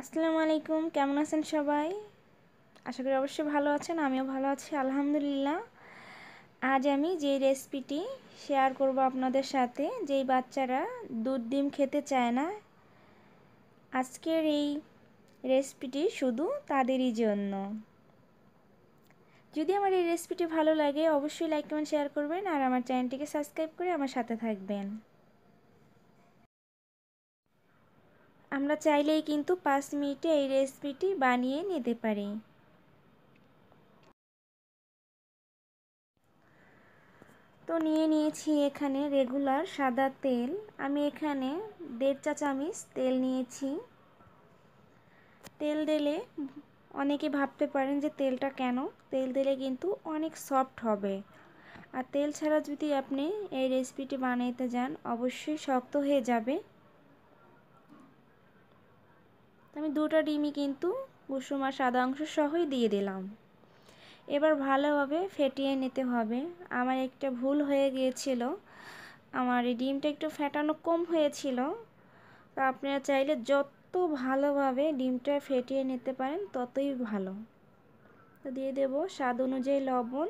আসসালামু আলাইকুম কেমন আছেন সবাই আশা করি অবশ্যই ভালো আছেন আমিও ভালো আছি আলহামদুলিল্লাহ আজ আমি যে রেসিপিটি শেয়ার করব আপনাদের সাথে যেই বাচ্চারা দুধ ডিম খেতে চায় না আজকের এই রেসিপিটি শুধু তাদেরই জন্য যদি আমার এই রেসিপিটি ভালো লাগে অবশ্যই লাইক কমেন্ট শেয়ার করবেন আর আমার চ্যানেলটিকে সাবস্ক্রাইব করে আমার সাথে থাকবেন আমরা চাইলেই কিন্তু পাঁচ মিনিটে এই রেসিপিটি বানিয়ে নিতে পারি তো নিয়ে নিয়েছি এখানে রেগুলার সাদা তেল আমি এখানে দেড় চা চামিচ তেল নিয়েছি তেল দিলে অনেকে ভাবতে পারেন যে তেলটা কেন তেল দিলে কিন্তু অনেক সফট হবে আর তেল ছাড়া যদি আপনি এই রেসিপিটি বানাইতে যান অবশ্যই শক্ত হয়ে যাবে আমি দুটো ডিমই কিন্তু কুসুম আর সাদা অংশ সহই দিয়ে দিলাম এবার ভালোভাবে ফেটিয়ে নিতে হবে আমার একটা ভুল হয়ে গিয়েছিল আমার এই ডিমটা একটু ফেটানো কম হয়েছিল তো আপনারা চাইলে যত ভালোভাবে ডিমটা ফেটিয়ে নিতে পারেন ততই ভালো তো দিয়ে দেব স্বাদ অনুযায়ী লবণ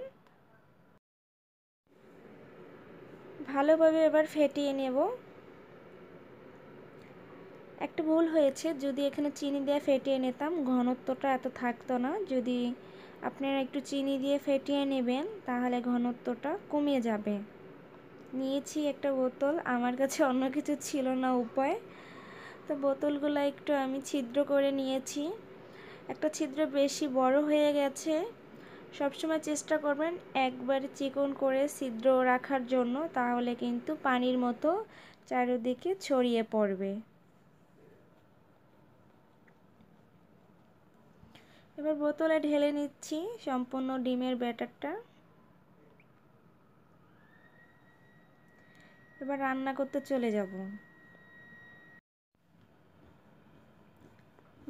ভালোভাবে এবার ফেটিয়ে নেব একটা ভুল হয়েছে যদি এখানে চিনি দিয়ে ফেটিয়ে নিতাম ঘনত্বটা এত থাকতো না যদি আপনারা একটু চিনি দিয়ে ফেটিয়ে নেবেন তাহলে ঘনত্বটা কমে যাবে নিয়েছি একটা বোতল আমার কাছে অন্য কিছু ছিল না উপায় তো বোতলগুলো একটু আমি ছিদ্র করে নিয়েছি একটা ছিদ্র বেশি বড় হয়ে গেছে সবসময় চেষ্টা করবেন একবার চিকন করে ছিদ্র রাখার জন্য তাহলে কিন্তু পানির মতো চারিদিকে ছড়িয়ে পড়বে এবার বোতলে ঢেলে নিচ্ছি সম্পূর্ণ ডিমের ব্যাটারটা এবার রান্না করতে চলে যাব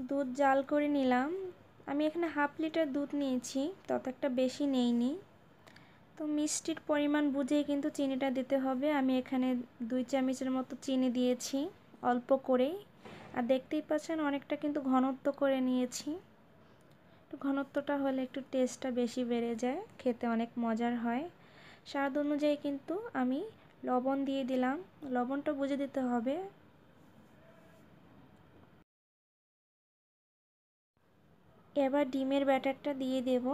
দুধ জাল করে নিলাম আমি এখানে হাফ লিটার দুধ নিয়েছি তত একটা বেশি নেইনি তো মিষ্টির পরিমাণ বুঝেই কিন্তু চিনিটা দিতে হবে আমি এখানে দুই চামচের মতো চিনি দিয়েছি অল্প করেই আর দেখতেই পাচ্ছেন অনেকটা কিন্তু ঘনত্ব করে নিয়েছি একটু ঘনত্বটা হলে একটু টেস্টটা বেশি বেড়ে যায় খেতে অনেক মজার হয় স্বাদ অনুযায়ী কিন্তু আমি লবণ দিয়ে দিলাম লবণটা বুঝে দিতে হবে এবার ডিমের ব্যাটারটা দিয়ে দেবো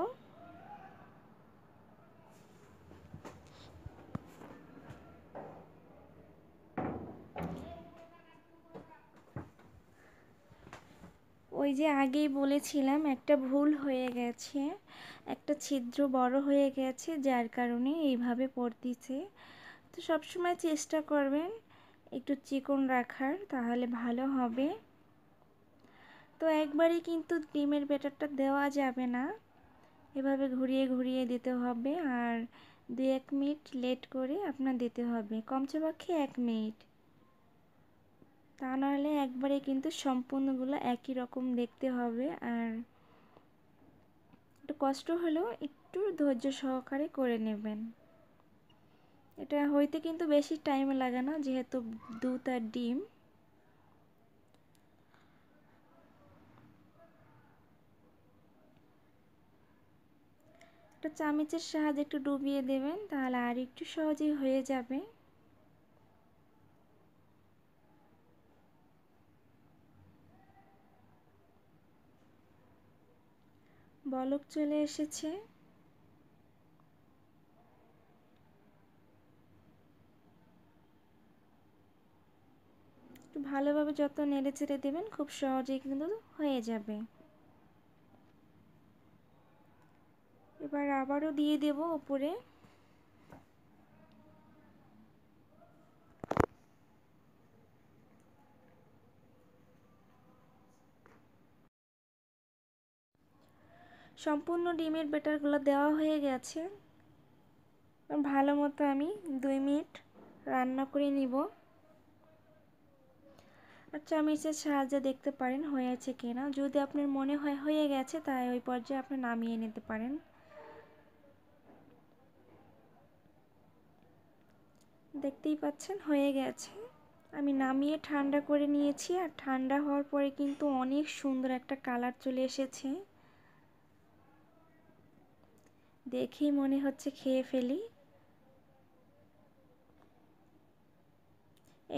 ওই যে আগেই বলেছিলাম একটা ভুল হয়ে গেছে একটা ছিদ্র বড় হয়ে গেছে যার কারণে এইভাবে পড়তেছে তো সবসময় চেষ্টা করবেন একটু চিকন রাখার তাহলে ভালো হবে তো একবারে কিন্তু ডিমের ব্যাটারটা দেওয়া যাবে না এভাবে ঘুরিয়ে ঘুরিয়ে দিতে হবে আর দু এক মিনিট লেট করে আপনার দিতে হবে কমছে পক্ষে এক মিনিট তা নাহলে একবারে কিন্তু সম্পূর্ণগুলো একই রকম দেখতে হবে আর একটু কষ্ট হলেও একটু ধৈর্য সহকারে করে নেবেন এটা হইতে কিন্তু বেশি টাইম লাগে না যেহেতু দুধ আর ডিম একটা চামচের সাহায্যে একটু ডুবিয়ে দেবেন তাহলে আর একটু সহজেই হয়ে যাবে বলক চলে এসেছে একটু ভালোভাবে যত নেড়ে চেড়ে দেবেন খুব সহজেই কিন্তু হয়ে যাবে এবার আবারও দিয়ে দেব ওপরে সম্পূর্ণ ডিমের বেটারগুলো দেওয়া হয়ে গেছে ভালো মতো আমি দুই মিনিট রান্না করে নিব আর চামিচের সাহায্যে দেখতে পারেন হয়েছে কিনা যদি আপনার মনে হয় হয়ে গেছে তাই ওই পর্যায়ে আপনি নামিয়ে নিতে পারেন দেখতেই পাচ্ছেন হয়ে গেছে আমি নামিয়ে ঠান্ডা করে নিয়েছি আর ঠান্ডা হওয়ার পরে কিন্তু অনেক সুন্দর একটা কালার চলে এসেছে দেখেই মনে হচ্ছে খেয়ে ফেলি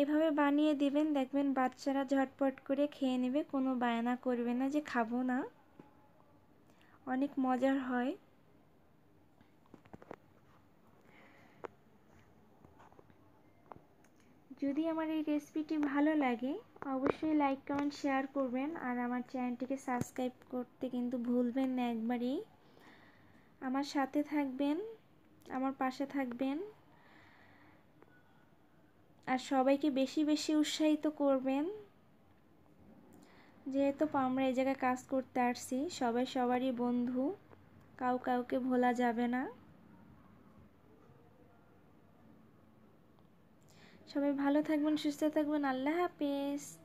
এভাবে বানিয়ে দিবেন দেখবেন বাচ্চারা ঝটপট করে খেয়ে নেবে কোনো বায়না করবে না যে খাবো না অনেক মজার হয় যদি আমার এই রেসিপিটি ভালো লাগে অবশ্যই লাইক কমেন্ট শেয়ার করবেন আর আমার চ্যানেলটিকে সাবস্ক্রাইব করতে কিন্তু ভুলবেন না একবারই আমার সাথে থাকবেন আমার পাশে থাকবেন আর সবাইকে বেশি বেশি উৎসাহিত করবেন যেহেতু আমরা এই জায়গায় কাজ করতে আসছি সবাই সবারই বন্ধু কাউ কাউকে ভোলা যাবে না সবাই ভালো থাকবেন সুস্থ থাকবেন আল্লাহ হাফেজ